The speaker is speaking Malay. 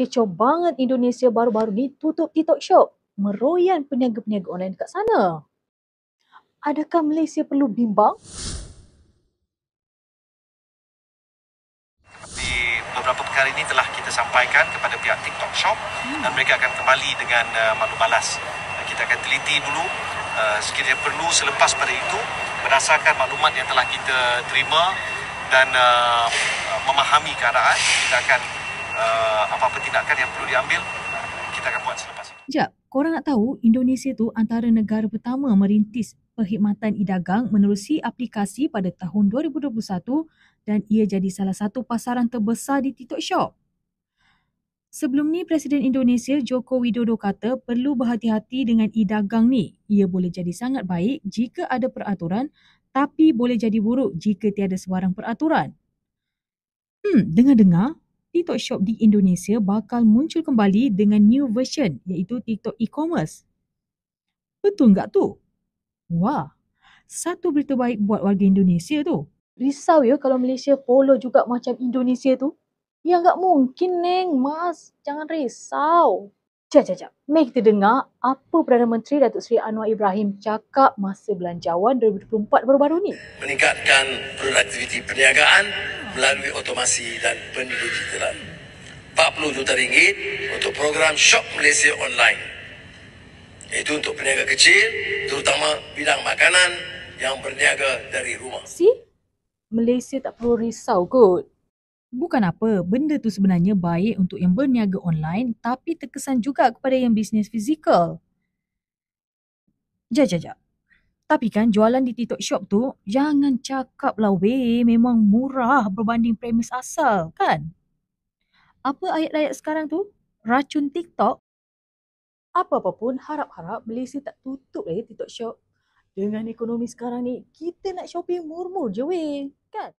kecoh banget Indonesia baru-baru ni tutup TikTok Shop. Meroyan peniaga-peniaga online dekat sana. Adakah Malaysia perlu bimbang? beberapa perkara ini telah kita sampaikan kepada pihak TikTok Shop hmm. dan mereka akan kembali dengan uh, maklum balas. Uh, kita akan teliti dulu uh, sekiranya perlu selepas pada itu berdasarkan maklumat yang telah kita terima dan uh, memahami keadaan kita akan uh, apa-apa tindakan yang perlu diambil kita akan buat selepas ini. Sekejap, korang nak tahu Indonesia tu antara negara pertama merintis perkhidmatan e-dagang menerusi aplikasi pada tahun 2021 dan ia jadi salah satu pasaran terbesar di TikTok Shop. Sebelum ni Presiden Indonesia Joko Widodo kata perlu berhati-hati dengan e-dagang ni. Ia boleh jadi sangat baik jika ada peraturan tapi boleh jadi buruk jika tiada sebarang peraturan. Hmm, dengar-dengar TikTok Shop di Indonesia bakal muncul kembali dengan new version iaitu TikTok e-commerce. Betul enggak tu? Wah, satu berita baik buat warga Indonesia tu. Risau ya kalau Malaysia follow juga macam Indonesia tu. Ya enggak mungkin, Neng. Mas, jangan risau. Jap, jap, jap. Mari kita dengar apa Perdana Menteri Datuk Seri Anwar Ibrahim cakap masa belanjawan 2024 baru-baru ni. Meningkatkan produktiviti perniagaan melalui otomasi dan pendigitalan. 40 juta ringgit untuk program Shop Malaysia Online. Itu untuk peniaga kecil, terutama bidang makanan yang berniaga dari rumah. Si? Malaysia tak perlu risau kot. Bukan apa, benda tu sebenarnya baik untuk yang berniaga online tapi terkesan juga kepada yang bisnes fizikal. Jap, jap, jap. Tapi kan jualan di TikTok Shop tu, jangan cakap lah weh memang murah berbanding premis asal kan? Apa ayat-ayat sekarang tu? Racun TikTok? Apa-apa harap-harap Malaysia tak tutup lah TikTok Shop. Dengan ekonomi sekarang ni, kita nak shopping murmur je weh kan?